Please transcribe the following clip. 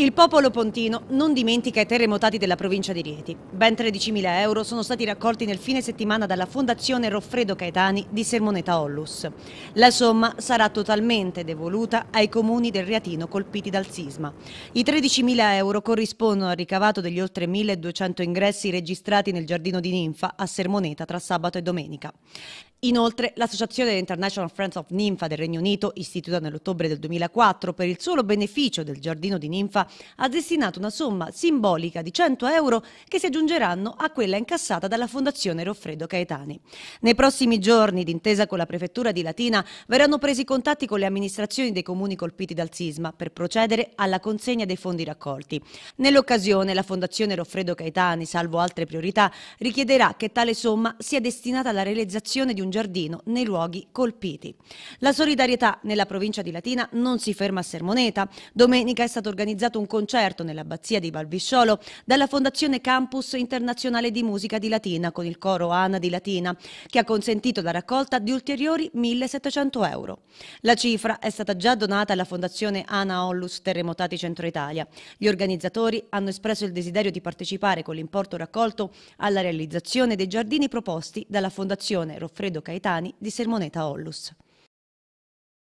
Il popolo pontino non dimentica i terremotati della provincia di Rieti. Ben 13.000 euro sono stati raccolti nel fine settimana dalla Fondazione Roffredo Caetani di Sermoneta Ollus. La somma sarà totalmente devoluta ai comuni del Riatino colpiti dal sisma. I 13.000 euro corrispondono al ricavato degli oltre 1.200 ingressi registrati nel Giardino di Ninfa a Sermoneta tra sabato e domenica. Inoltre, l'Associazione International Friends of Ninfa del Regno Unito, istituita nell'ottobre del 2004 per il solo beneficio del giardino di Ninfa, ha destinato una somma simbolica di 100 euro che si aggiungeranno a quella incassata dalla Fondazione Roffredo Caetani. Nei prossimi giorni, d'intesa con la Prefettura di Latina, verranno presi contatti con le amministrazioni dei comuni colpiti dal sisma per procedere alla consegna dei fondi raccolti. Nell'occasione, la Fondazione Roffredo Caetani, salvo altre priorità, richiederà che tale somma sia destinata alla realizzazione di un un giardino nei luoghi colpiti. La solidarietà nella provincia di Latina non si ferma a Sermoneta. Domenica è stato organizzato un concerto nell'abbazia di Valvisciolo dalla Fondazione Campus Internazionale di Musica di Latina con il coro Ana di Latina, che ha consentito la raccolta di ulteriori 1700 euro. La cifra è stata già donata alla Fondazione Ana Ollus Terremotati Centro Italia. Gli organizzatori hanno espresso il desiderio di partecipare con l'importo raccolto alla realizzazione dei giardini proposti dalla Fondazione Roffredo Caetani di Sermoneta Ollus.